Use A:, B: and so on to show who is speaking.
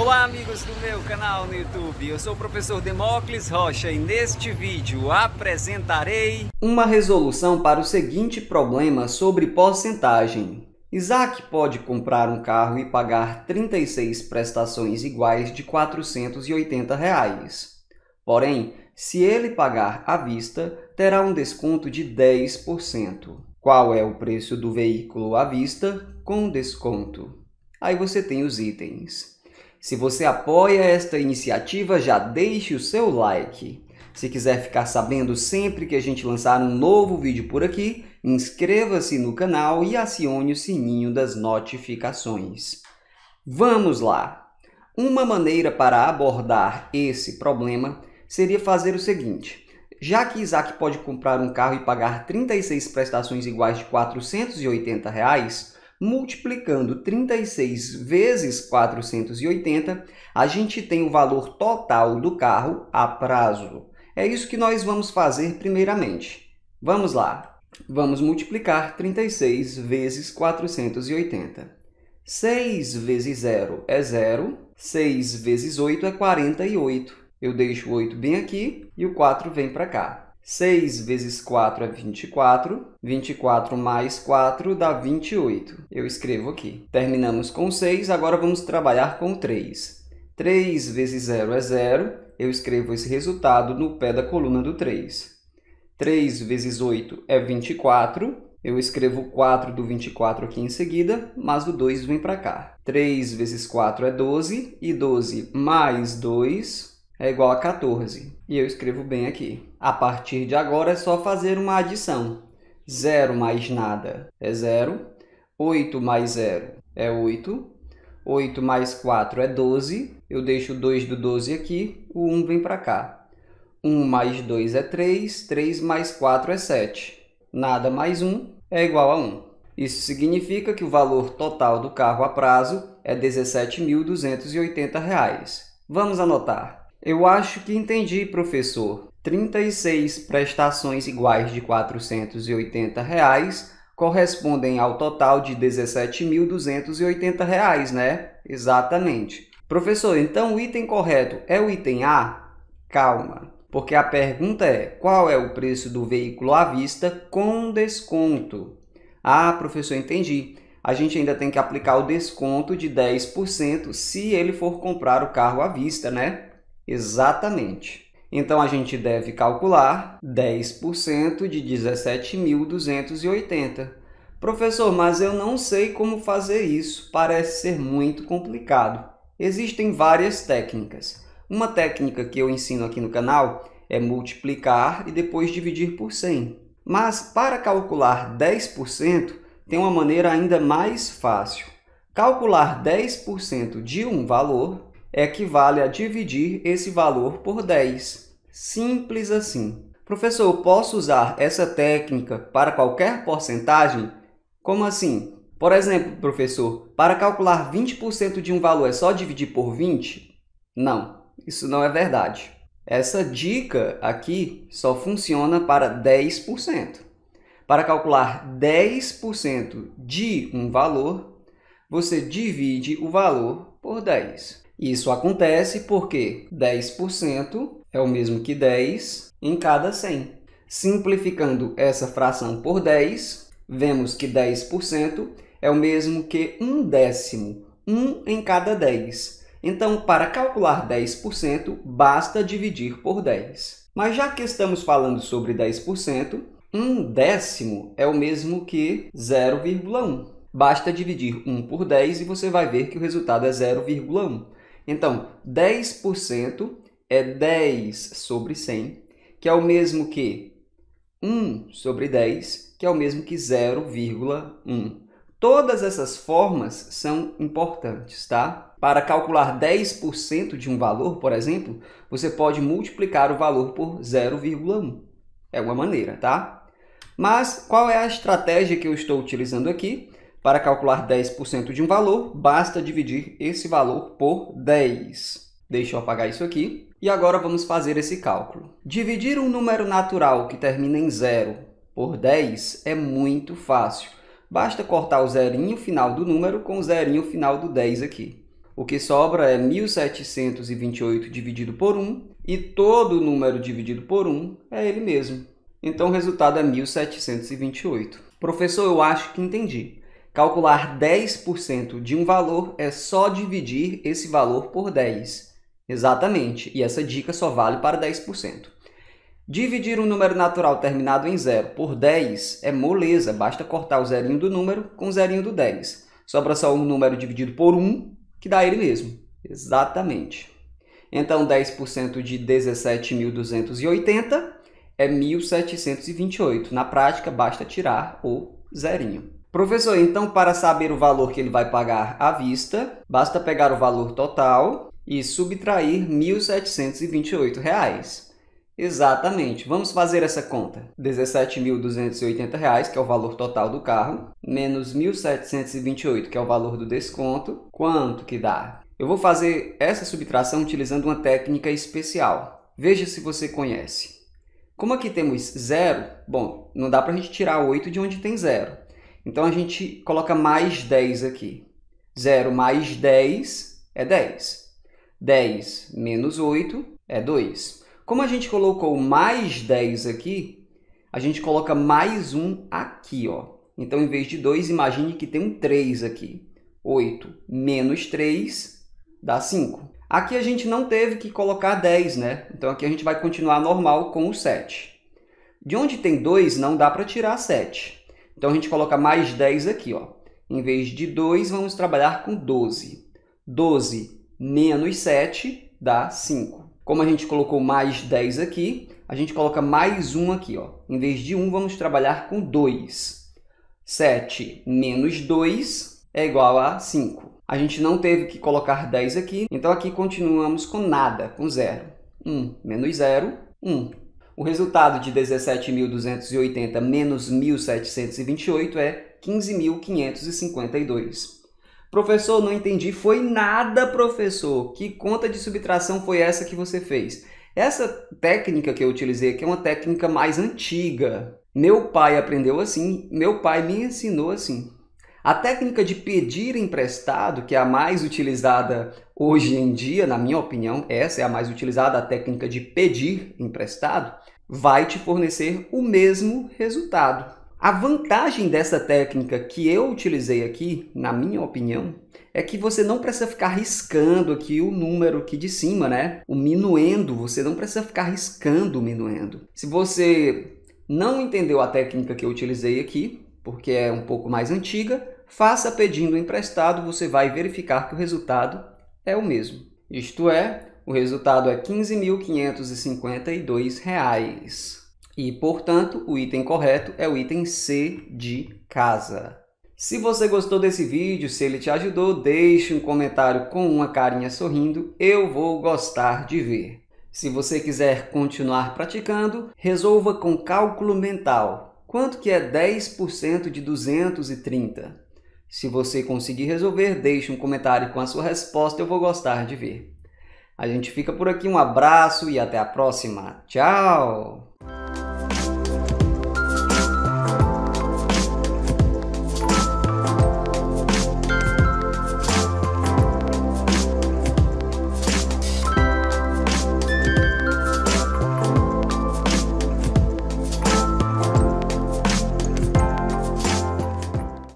A: Olá amigos do meu canal no YouTube, eu sou o professor Demócles Rocha e neste vídeo apresentarei uma resolução para o seguinte problema sobre porcentagem. Isaac pode comprar um carro e pagar 36 prestações iguais de R$ 480. Reais. Porém, se ele pagar à vista, terá um desconto de 10%. Qual é o preço do veículo à vista com desconto? Aí você tem os itens. Se você apoia esta iniciativa, já deixe o seu like. Se quiser ficar sabendo sempre que a gente lançar um novo vídeo por aqui, inscreva-se no canal e acione o sininho das notificações. Vamos lá! Uma maneira para abordar esse problema seria fazer o seguinte. Já que Isaac pode comprar um carro e pagar 36 prestações iguais de R$ 480, reais, Multiplicando 36 vezes 480, a gente tem o valor total do carro a prazo. É isso que nós vamos fazer primeiramente. Vamos lá. Vamos multiplicar 36 vezes 480. 6 vezes 0 é 0, 6 vezes 8 é 48. Eu deixo o 8 bem aqui e o 4 vem para cá. 6 vezes 4 é 24. 24 mais 4 dá 28. Eu escrevo aqui. Terminamos com 6, agora vamos trabalhar com 3. 3 vezes 0 é 0. Eu escrevo esse resultado no pé da coluna do 3. 3 vezes 8 é 24. Eu escrevo 4 do 24 aqui em seguida, mas o 2 vem para cá. 3 vezes 4 é 12, e 12 mais 2 é igual a 14. E eu escrevo bem aqui. A partir de agora é só fazer uma adição. 0 mais nada é 0. 8 mais 0 é 8. 8 mais 4 é 12. Eu deixo o 2 do 12 aqui, o 1 vem para cá. 1 mais 2 é 3, 3 mais 4 é 7. Nada mais 1 é igual a 1. Isso significa que o valor total do carro a prazo é R$ 17.280. Vamos anotar. Eu acho que entendi, professor. 36 prestações iguais de R$ 480 reais correspondem ao total de R$ 17.280, reais, né? Exatamente. Professor, então o item correto é o item A? Calma, porque a pergunta é: qual é o preço do veículo à vista com desconto? Ah, professor, entendi. A gente ainda tem que aplicar o desconto de 10% se ele for comprar o carro à vista, né? Exatamente. Então a gente deve calcular 10% de 17.280. Professor, mas eu não sei como fazer isso, parece ser muito complicado. Existem várias técnicas. Uma técnica que eu ensino aqui no canal é multiplicar e depois dividir por 100. Mas para calcular 10%, tem uma maneira ainda mais fácil. Calcular 10% de um valor equivale é a dividir esse valor por 10. Simples assim. Professor, posso usar essa técnica para qualquer porcentagem? Como assim? Por exemplo, professor, para calcular 20% de um valor é só dividir por 20? Não, isso não é verdade. Essa dica aqui só funciona para 10%. Para calcular 10% de um valor, você divide o valor por 10. Isso acontece porque 10% é o mesmo que 10 em cada 100. Simplificando essa fração por 10, vemos que 10% é o mesmo que um décimo, 1 em cada 10. Então, para calcular 10%, basta dividir por 10. Mas já que estamos falando sobre 10%, um décimo é o mesmo que 0,1. Basta dividir 1 por 10 e você vai ver que o resultado é 0,1. Então, 10% é 10 sobre 100, que é o mesmo que 1 sobre 10, que é o mesmo que 0,1. Todas essas formas são importantes, tá? Para calcular 10% de um valor, por exemplo, você pode multiplicar o valor por 0,1. É uma maneira, tá? Mas qual é a estratégia que eu estou utilizando aqui? Para calcular 10% de um valor, basta dividir esse valor por 10. Deixa eu apagar isso aqui. E agora vamos fazer esse cálculo. Dividir um número natural que termina em zero por 10 é muito fácil. Basta cortar o zerinho final do número com o zerinho final do 10 aqui. O que sobra é 1728 dividido por 1, e todo número dividido por 1 é ele mesmo. Então o resultado é 1728. Professor, eu acho que entendi. Calcular 10% de um valor é só dividir esse valor por 10. Exatamente, e essa dica só vale para 10%. Dividir um número natural terminado em zero por 10 é moleza, basta cortar o zerinho do número com o zerinho do 10. Sobra só um número dividido por 1, que dá ele mesmo. Exatamente. Então, 10% de 17.280 é 1.728. Na prática, basta tirar o zerinho. Professor, então para saber o valor que ele vai pagar à vista, basta pegar o valor total e subtrair R$ 1.728. Exatamente. Vamos fazer essa conta. R$ 17.280, que é o valor total do carro, menos R$ 1.728, que é o valor do desconto. Quanto que dá? Eu vou fazer essa subtração utilizando uma técnica especial. Veja se você conhece. Como aqui temos zero, bom, não dá para a gente tirar 8 de onde tem zero. Então a gente coloca mais 10 aqui. 0 mais 10 é 10. 10 menos 8 é 2. Como a gente colocou mais 10 aqui, a gente coloca mais 1 aqui. Ó. Então, em vez de 2, imagine que tem um 3 aqui. 8 menos 3 dá 5. Aqui a gente não teve que colocar 10, né? Então, aqui a gente vai continuar normal com o 7. De onde tem 2, não dá para tirar 7. Então, a gente coloca mais 10 aqui. Ó. Em vez de 2, vamos trabalhar com 12. 12 menos 7 dá 5. Como a gente colocou mais 10 aqui, a gente coloca mais 1 aqui. Ó. Em vez de 1, vamos trabalhar com 2. 7 menos 2 é igual a 5. A gente não teve que colocar 10 aqui, então aqui continuamos com nada, com zero. 1 menos 0, 1. O resultado de 17.280 menos 1.728 é 15.552. Professor, não entendi. Foi nada, professor. Que conta de subtração foi essa que você fez? Essa técnica que eu utilizei aqui é uma técnica mais antiga. Meu pai aprendeu assim, meu pai me ensinou assim. A técnica de pedir emprestado, que é a mais utilizada hoje em dia, na minha opinião, essa é a mais utilizada, a técnica de pedir emprestado, vai te fornecer o mesmo resultado. A vantagem dessa técnica que eu utilizei aqui, na minha opinião, é que você não precisa ficar riscando aqui o número aqui de cima, né? O minuendo, você não precisa ficar riscando o minuendo. Se você não entendeu a técnica que eu utilizei aqui, porque é um pouco mais antiga, faça pedindo emprestado, você vai verificar que o resultado é o mesmo. Isto é, o resultado é R$ 15.552. E, portanto, o item correto é o item C de casa. Se você gostou desse vídeo, se ele te ajudou, deixe um comentário com uma carinha sorrindo, eu vou gostar de ver. Se você quiser continuar praticando, resolva com cálculo mental. Quanto que é 10% de 230? Se você conseguir resolver, deixe um comentário com a sua resposta, eu vou gostar de ver. A gente fica por aqui, um abraço e até a próxima. Tchau!